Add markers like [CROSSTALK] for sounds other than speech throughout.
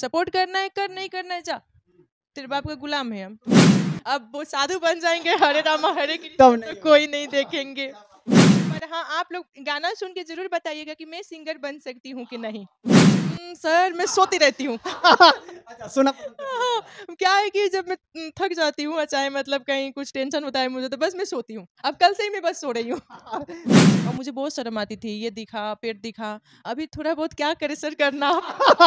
Support करना है कर नहीं करना है जा तेरे बाप का गुलाम है हम अब वो साधु बन जाएंगे हरे रामा हरे कृष्ण तो कोई नहीं देखेंगे पर हाँ आप लोग गाना सुन के जरूर बताइएगा कि मैं सिंगर बन सकती हूँ कि नहीं सर मैं सोती रहती हूँ अच्छा, सुना हाँ, क्या है कि जब मैं थक जाती हूँ चाहे मतलब कहीं कुछ टेंशन होता है मुझे तो बस मैं सोती हूँ अब कल से ही मैं बस सो रही हूँ और मुझे बहुत शर्म आती थी ये दिखा पेट दिखा अभी थोड़ा बहुत क्या करे सर करना [LAUGHS]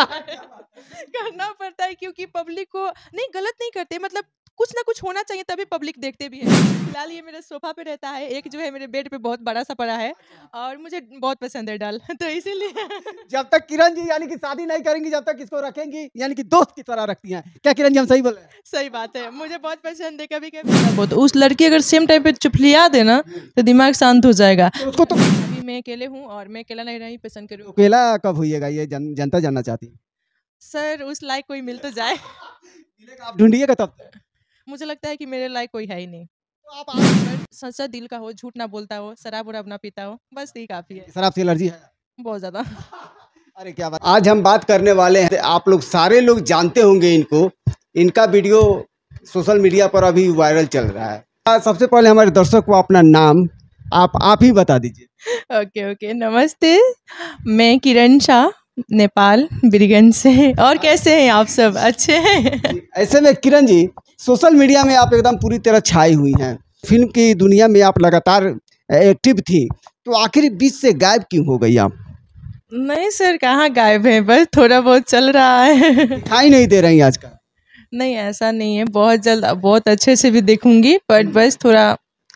करना पड़ता है क्योंकि पब्लिक को नहीं गलत नहीं करते मतलब कुछ ना कुछ होना चाहिए तभी पब्लिक देखते भी है फिलहाल ये मेरे सोफा पे रहता है एक जो है मेरे बेड पे बहुत बड़ा सा पड़ा है अच्छा। और मुझे बहुत पसंद है डाल तो इसीलिए जब तक किरण जी यानी कि शादी नहीं करेंगी जब तक इसको रखेंगी यानी कि दोस्त की तरह रखती हैं क्या किरण जी हम सही बोल रहे हैं सही बात है मुझे बहुत पसंद है कभी कभी बहुत उस लड़की अगर सेम टाइम पे चुपलिया देना हम्म। तो दिमाग शांत हो जाएगा तो उसको तो अभी मैं अकेले हूँ और मैं अकेला नहीं रही पसंद करूँ अकेला कब हुईगा ये जनता जानना चाहती सर उस लाइक कोई मिल तो जाए [LAUGHS] आप ढूंढिएगा तब तक मुझे लगता है कि मेरे लायक कोई है ही नहीं तो [LAUGHS] सच्चा दिल का हो झूठ ना बोलता हो शराब वराब ना पीता हो बस यही काफी है शराब से एलर्जी है बहुत ज्यादा [LAUGHS] अरे क्या बात आज हम बात करने वाले हैं आप लोग सारे लोग जानते होंगे इनको इनका वीडियो सोशल मीडिया पर अभी वायरल चल रहा है सबसे पहले हमारे दर्शक को अपना नाम आप आप ही बता दीजिए [LAUGHS] ओके ओके नमस्ते मैं किरण शाह नेपाल बिरगंज से और कैसे हैं आप सब अच्छे हैं ऐसे में किरण जी सोशल मीडिया में आप एकदम पूरी तरह छाई हुई हैं फिल्म की दुनिया में आप लगातार एक्टिव थी तो आखिर बीच से गायब क्यों हो गई आप नहीं सर कहाँ गायब है बस थोड़ा बहुत चल रहा है दिखाई नहीं दे रही आजकल नहीं ऐसा नहीं है बहुत जल्द बहुत अच्छे से भी देखूंगी बट हम्म। बस थोड़ा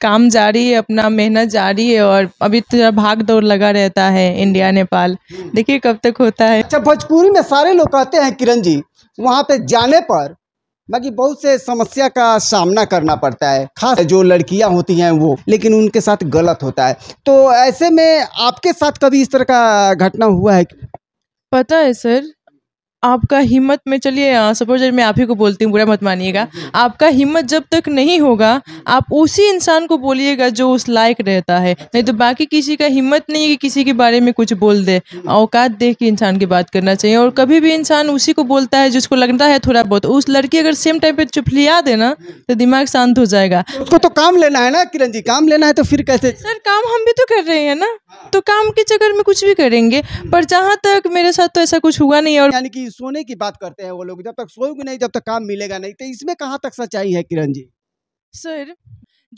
काम जारी है अपना मेहनत जारी है और अभी तो भाग दौड़ लगा रहता है इंडिया नेपाल देखिए कब तक होता है अच्छा भोजपुरी में सारे लोग कहते हैं किरण जी वहाँ पे जाने पर बाकी बहुत से समस्या का सामना करना पड़ता है खास जो लड़कियां होती हैं वो लेकिन उनके साथ गलत होता है तो ऐसे में आपके साथ कभी इस तरह का घटना हुआ है पता है सर आपका हिम्मत में चलिए सपोज मैं आप ही को बोलती हूँ बुरा मत मानिएगा आपका हिम्मत जब तक नहीं होगा आप उसी इंसान को बोलिएगा जो उस लायक रहता है नहीं तो बाकी किसी का हिम्मत नहीं है कि किसी के बारे में कुछ बोल दे औकात देख के इंसान की बात करना चाहिए और कभी भी इंसान उसी को बोलता है जिसको लगता है थोड़ा बहुत उस लड़की अगर सेम टाइम पर चुपलिया देना तो दिमाग शांत हो जाएगा उसको तो काम लेना है ना किरण जी काम लेना है तो फिर कैसे सर काम हम भी तो कर रहे हैं ना तो काम के चक्कर में कुछ भी करेंगे पर जहाँ तक मेरे साथ तो ऐसा कुछ हुआ नहीं और यानी कि सोने की बात करते हैं वो लोग जब तक सोएंगे नहीं जब तक काम मिलेगा नहीं तो इसमें कहाँ तक सच्चाई है किरण जी सर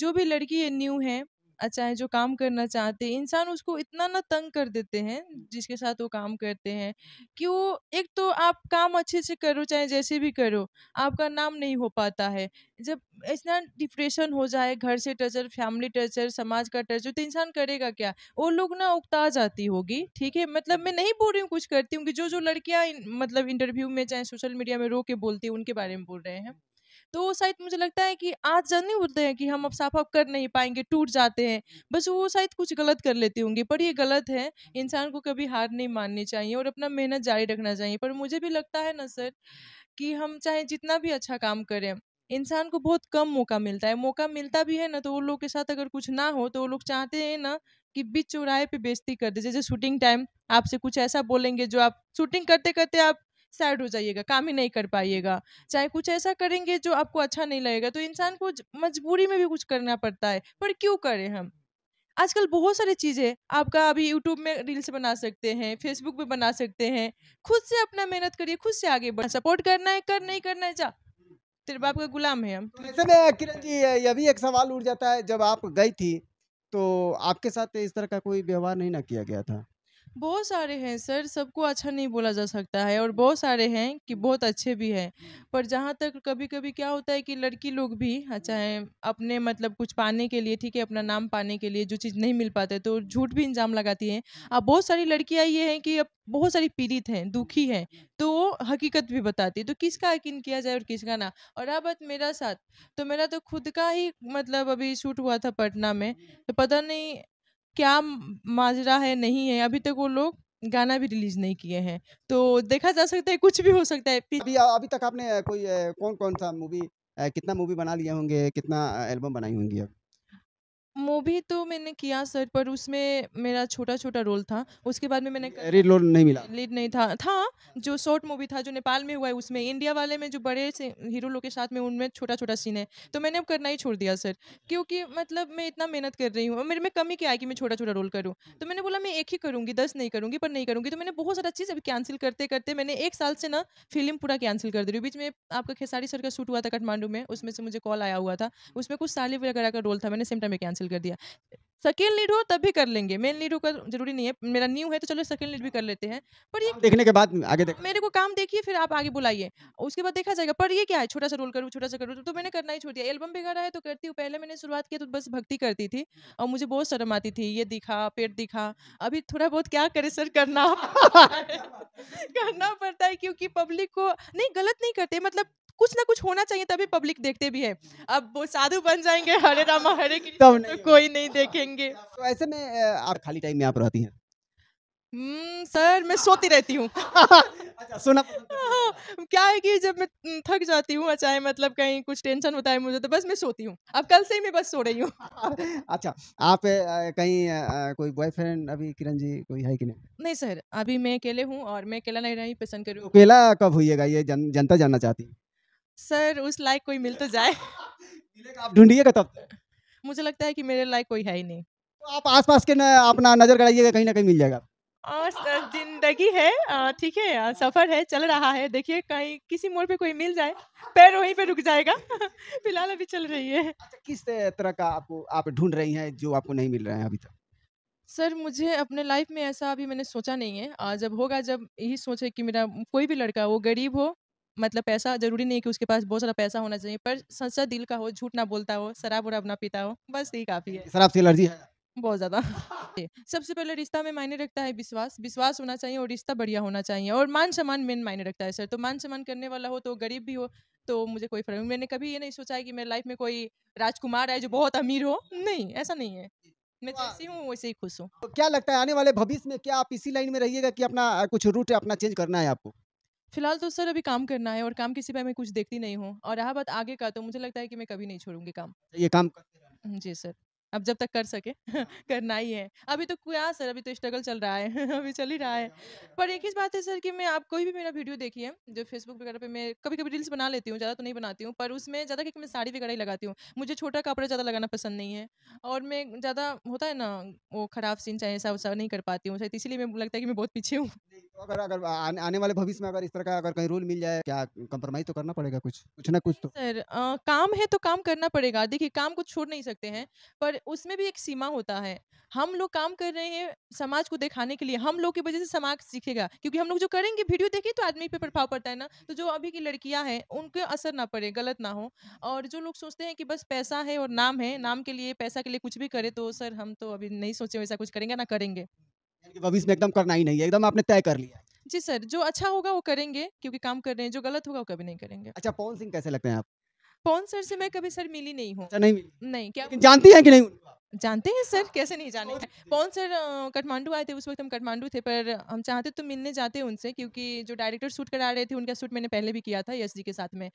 जो भी लड़की न्यू है चाहे अच्छा जो काम करना चाहते हैं, इंसान उसको इतना ना तंग कर देते हैं, जिसके साथ वो काम करते हैं, कि वो एक तो आप काम अच्छे से करो चाहे जैसे भी करो, आपका नाम नहीं हो पाता है। जब इतना डिप्रेशन हो जाए, घर से टचर फैमिली टचर समाज का टर्चर तो इंसान करेगा क्या? वो लोग ना उकता जाती होगी, ठीक है? मतलब मैं नहीं बोल रही हूँ कुछ करती हूँ कि जो-जो लड़कियाँ मतलब इंटरव्यू में चाहे सोशल मीडिया में रो के बोलती हैं, उनके बारे में बोल रहे हैं तो शायद मुझे लगता है कि आज जन नहीं बोलते हैं कि हम अब साफ अप कर नहीं पाएंगे टूट जाते हैं बस वो शायद कुछ गलत कर लेते होंगे पर ये गलत है इंसान को कभी हार नहीं माननी चाहिए और अपना मेहनत जारी रखना चाहिए पर मुझे भी लगता है ना सर कि हम चाहे जितना भी अच्छा काम करें इंसान को बहुत कम मौका मिलता है मौका मिलता भी है ना तो वो लोग के साथ अगर कुछ ना हो तो वो लोग चाहते हैं ना कि बीच चौराहे पे बेइज्जती कर दे जैसे शूटिंग टाइम आपसे कुछ ऐसा बोलेंगे जो आप शूटिंग करते करते आप सैड हो जाइएगा काम ही नहीं कर पाइएगा चाहे कुछ ऐसा करेंगे जो आपको अच्छा नहीं लगेगा तो इंसान को मजबूरी में भी कुछ करना पड़ता है पर क्यों करें हम आजकल बहुत सारी चीज़ें आपका अभी यूट्यूब में रील्स बना सकते हैं फेसबुक पे बना सकते हैं खुद से अपना मेहनत करिए खुद से आगे बढ़ सपोर्ट करना है कर नहीं करना है जा तेरे बाप का गुलाम है हम तो ऐसे तो में किरण जी यह भी एक सवाल उठ जाता है जब आप गई थी तो आपके साथ इस तरह का कोई व्यवहार नहीं ना किया गया था बहुत सारे हैं सर सबको अच्छा नहीं बोला जा सकता है और बहुत सारे हैं कि बहुत अच्छे भी हैं पर जहाँ तक कभी कभी क्या होता है कि लड़की लोग भी चाहे अपने मतलब कुछ पाने के लिए ठीक है अपना नाम पाने के लिए जो चीज़ नहीं मिल पाता है तो झूठ भी इंजाम लगाती हैं अब बहुत सारी लड़कियाँ ये हैं कि अब बहुत सारी पीड़ित हैं दुखी हैं तो वो हकीकत भी बताती है तो किसका यकीन किया जाए और किसका ना और अब मेरा साथ तो मेरा तो खुद का ही मतलब अभी शूट हुआ था पटना में तो पता नहीं क्या माजरा है नहीं है अभी तक वो लोग गाना भी रिलीज नहीं किए हैं तो देखा जा सकता है कुछ भी हो सकता है अभी अभी तक आपने कोई कौन कौन सा मूवी कितना मूवी बना लिए होंगे कितना एल्बम बनाई होंगी अब मूवी तो मैंने किया सर पर उसमें मेरा छोटा छोटा रोल था उसके बाद में मैंने लीड रोल नहीं मिला लीड नहीं था था जो शॉर्ट मूवी था जो नेपाल में हुआ है उसमें इंडिया वाले में जो बड़े से हीरो लोग के साथ में उनमें छोटा छोटा सीन है तो मैंने अब करना ही छोड़ दिया सर क्योंकि मतलब मैं इतना मेहनत कर रही हूँ मेरे में कमी क्या है कि मैं छोटा छोटा रोल करूँ तो मैंने बोला मैं एक ही करूँगी दस नहीं करूँगी पर नहीं करूँगी तो मैंने बहुत सारा चीज़ अभी कैंसिल करते करते मैंने एक साल से ना फिल्म पूरा कैंसिल कर दे रही हूँ बीच में आपका खेसारी सर का शूट हुआ था काठमांडू में उसमें से मुझे कॉल आया हुआ था उसमें कुछ साली वगैरह का रोल था मैंने सेम टाइम में कैंसिल कैंसिल कर दिया सेकेंड लीड हो तब भी कर लेंगे मेन लीड हो का जरूरी नहीं है मेरा न्यू है तो चलो सेकेंड लीड भी कर लेते हैं पर ये देखने के बाद आगे देख मेरे को काम देखिए फिर आप आगे बुलाइए उसके बाद देखा जाएगा पर ये क्या है छोटा सा रोल करूँ छोटा सा करूँ तो मैंने करना ही छोड़ दिया एल्बम बिगड़ा है तो करती हूँ पहले मैंने शुरुआत की तो बस भक्ति करती थी और मुझे बहुत शर्म आती थी ये दिखा पेट दिखा अभी थोड़ा बहुत क्या करे सर करना [LAUGHS] [LAUGHS] करना पड़ता है क्योंकि पब्लिक को नहीं गलत नहीं करते मतलब कुछ ना कुछ होना चाहिए तभी पब्लिक देखते भी है अब वो साधु बन जाएंगे हरे रामा हरे की तो कोई नहीं देखेंगे तो ऐसे में आप खाली टाइम में आप रहती हैं हम्म, सर मैं सोती रहती हूँ अच्छा सुना हाँ, क्या है कि जब मैं थक जाती हूँ चाहे अच्छा, मतलब कहीं कुछ टेंशन होता है मुझे तो बस मैं सोती हूँ अब कल से ही मैं बस सो रही हूँ [LAUGHS] अच्छा आप कहीं कोई बॉयफ्रेंड अभी किरण जी कोई है कि नहीं नहीं सर अभी मैं अकेले हूँ और मैं अकेला नहीं रही पसंद करूँ अकेला कब हुईगा ये जन, जनता जानना चाहती है सर उस लायक कोई मिल तो जाए आप ढूंढिएगा तब मुझे लगता है कि मेरे लायक कोई है ही नहीं तो आप आसपास के अपना नजर गड़ाइएगा कहीं ना कहीं मिल जाएगा और जिंदगी है ठीक है सफर है चल रहा है देखिए कहीं किसी मोड़ पे कोई मिल जाए पैर वहीं पे रुक जाएगा [LAUGHS] फिलहाल अभी चल रही है अच्छा किस तरह का आपको आप ढूंढ रही हैं जो आपको नहीं मिल रहा है अभी तक सर मुझे अपने लाइफ में ऐसा अभी मैंने सोचा नहीं है जब होगा जब यही सोचे कि मेरा कोई भी लड़का वो गरीब हो मतलब पैसा जरूरी नहीं कि उसके पास बहुत सारा पैसा होना चाहिए पर सच्चा दिल का हो झूठ ना बोलता हो शराब वराब ना पीता हो बस यही काफी है शराब से एलर्जी है बहुत ज्यादा [LAUGHS] सबसे पहले रिश्ता में मायने रखता है विश्वास विश्वास होना चाहिए और रिश्ता बढ़िया होना चाहिए और मान सम्मान मेन मायने रखता है सर तो मान सम्मान करने वाला हो तो गरीब भी हो तो मुझे कोई फर्क मैंने कभी ये नहीं सोचा है कि मेरे लाइफ में कोई राजकुमार है जो बहुत अमीर हो नहीं ऐसा नहीं है मैं जैसी हूँ वैसे ही खुश हूँ तो क्या लगता है आने वाले भविष्य में क्या आप इसी लाइन में रहिएगा कि अपना कुछ रूट अपना चेंज करना है आपको फिलहाल तो सर अभी काम करना है और काम किसी पर मैं कुछ देखती नहीं हूँ और रहा बात आगे का तो मुझे लगता है कि मैं कभी नहीं छोड़ूंगी काम ये काम करते जी सर अब जब तक कर सके [LAUGHS] हाँ। करना ही है अभी तो क्या सर अभी तो स्ट्रगल चल रहा है [LAUGHS] अभी चल ही रहा है तो पर एक ही बात है सर कि मैं आप कोई भी मेरा वीडियो देखिए जो फेसबुक वगैरह पे मैं कभी कभी रील्स बना लेती हूँ ज़्यादा तो नहीं बनाती हूँ पर उसमें ज़्यादा क्योंकि मैं साड़ी वगैरह ही लगाती हूँ मुझे छोटा कपड़ा ज़्यादा लगाना पसंद नहीं है और मैं ज़्यादा होता है ना वो खराब सीन चाहे ऐसा वैसा नहीं कर पाती हूँ शायद इसीलिए मैं लगता है कि मैं बहुत पीछे हूँ तो अगर अगर आने वाले भविष्य में अगर इस तरह का अगर कहीं रूल मिल जाए क्या कम्प्रोमाइज तो करना पड़ेगा कुछ कुछ ना कुछ तो सर आ, काम है तो काम करना पड़ेगा देखिए काम को छोड़ नहीं सकते हैं पर उसमें भी एक सीमा होता है हम लोग काम कर रहे हैं समाज को दिखाने के लिए हम लोग की वजह से समाज सीखेगा क्योंकि हम लोग जो करेंगे वीडियो देखें तो आदमी पे प्रभाव पड़ता है ना तो जो अभी की लड़कियां हैं उनके असर ना पड़े गलत ना हो और जो लोग सोचते हैं कि बस पैसा है और नाम है नाम के लिए पैसा के लिए कुछ भी करे तो सर हम तो अभी नहीं सोचे वैसा कुछ करेंगे ना करेंगे भविष्य में एकदम करना ही नहीं है एकदम आपने तय कर लिया जी सर जो अच्छा होगा वो करेंगे क्योंकि काम कर रहे हैं जो गलत होगा वो कभी नहीं करेंगे अच्छा पवन सिंह कैसे लगते हैं आप पवन सर से मैं कभी सर मिली नहीं हूँ अच्छा, नहीं मिली नहीं क्या जानती है की नहीं जानते हैं सर हाँ। कैसे नहीं जाने पवन सर काठमांडू आए थे उस वक्त हम काठमांडू थे पर हम चाहते तो मिलने जाते उनसे क्योंकि जो डायरेक्टर शूट करा रहे थे उनका शूट मैंने पहले भी किया था यस जी के साथ में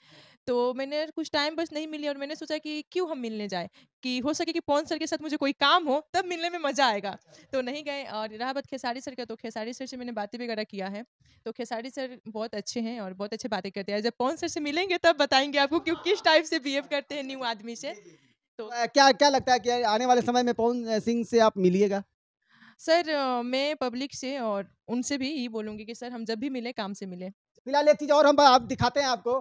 तो मैंने कुछ टाइम बस नहीं मिली और मैंने सोचा कि क्यों हम मिलने जाए कि हो सके कि पवन सर के साथ मुझे कोई काम हो तब मिलने में मज़ा आएगा तो नहीं गए और रहा बात खेसारी सर का तो खेसारी सर से मैंने बातें वगैरह किया है तो खेसारी सर बहुत अच्छे हैं और बहुत अच्छे बातें करते हैं जब पवन सर से मिलेंगे तब बताएंगे आपको क्यों किस टाइप से बिहेव करते हैं न्यू आदमी से तो क्या क्या लगता है कि आने वाले समय में पवन सिंह से आप मिलिएगा सर मैं पब्लिक से और उनसे भी यही बोलूँगी कि सर हम जब भी मिले काम से मिले फिलहाल एक चीज़ और हम आप दिखाते हैं आपको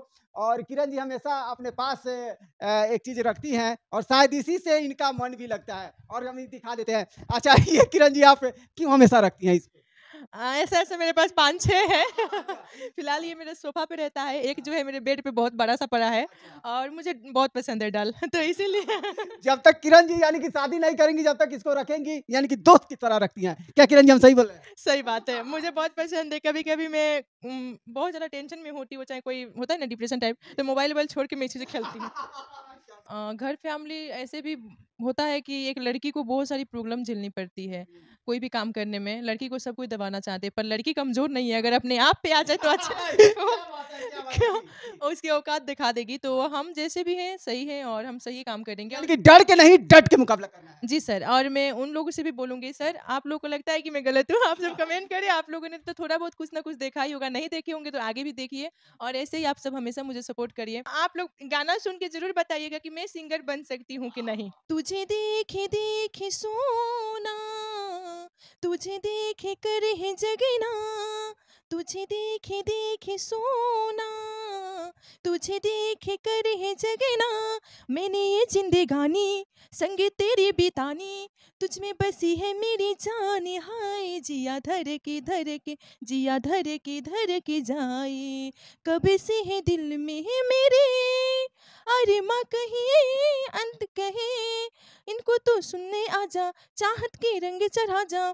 और किरण जी हमेशा अपने पास एक चीज़ रखती हैं और शायद इसी से इनका मन भी लगता है और हम दिखा देते हैं अच्छा [LAUGHS] ये किरण जी आप क्यों हमेशा रखती हैं इस ऐसा ऐसा मेरे पास पाँच छः है [LAUGHS] फिलहाल ये मेरे सोफा पे रहता है एक जो है मेरे बेड पे बहुत बड़ा सा पड़ा है अच्छा। और मुझे बहुत पसंद है डल [LAUGHS] तो इसीलिए [LAUGHS] जब तक किरण जी यानी कि शादी नहीं करेंगी जब तक इसको रखेंगी यानी कि दोस्त की तरह रखती हैं क्या किरण जी हम सही बोल रहे हैं सही बात है मुझे बहुत पसंद है कभी कभी मैं बहुत ज़्यादा टेंशन में होती हूँ चाहे कोई होता है ना डिप्रेशन टाइप तो मोबाइल वोबाइल छोड़ के मैं चीज़ें खेलती हूँ घर फैमिली ऐसे भी होता है कि एक लड़की को बहुत सारी प्रॉब्लम झेलनी पड़ती है कोई भी काम करने में लड़की को सब कुछ दबाना चाहते हैं पर लड़की कमजोर नहीं है अगर अपने आप पे आ जाए तो अच्छा [LAUGHS] [LAUGHS] उसके [LAUGHS] उसकी औकात दिखा देगी तो हम जैसे भी हैं सही हैं और हम सही काम करेंगे लेकिन डर के नहीं डट के मुकाबला करना है जी सर और मैं उन लोगों से भी बोलूंगी सर आप लोगों को लगता है कि मैं गलत हूँ आप सब कमेंट करें आप लोगों ने तो थोड़ा बहुत कुछ ना कुछ देखा ही होगा नहीं देखे होंगे तो आगे भी देखिए और ऐसे ही आप सब हमेशा मुझे सपोर्ट करिए आप लोग गाना सुन के जरूर बताइएगा की मैं सिंगर बन सकती हूँ की नहीं तुझे देखे देखे सोना तुझे देखे करे जगना तुझे देखे देखे सोना तुझे देखे कर है जगना मैंने ये जिंदगानी संग तेरी बितानी तुझ में बसी है मेरी जान हाय जिया धर के धर के जिया धर के धर के जाए कब से है दिल में है मेरे अरे माँ कहे अंत कहे इनको तो सुनने आजा चाहत के रंग चढ़ा जा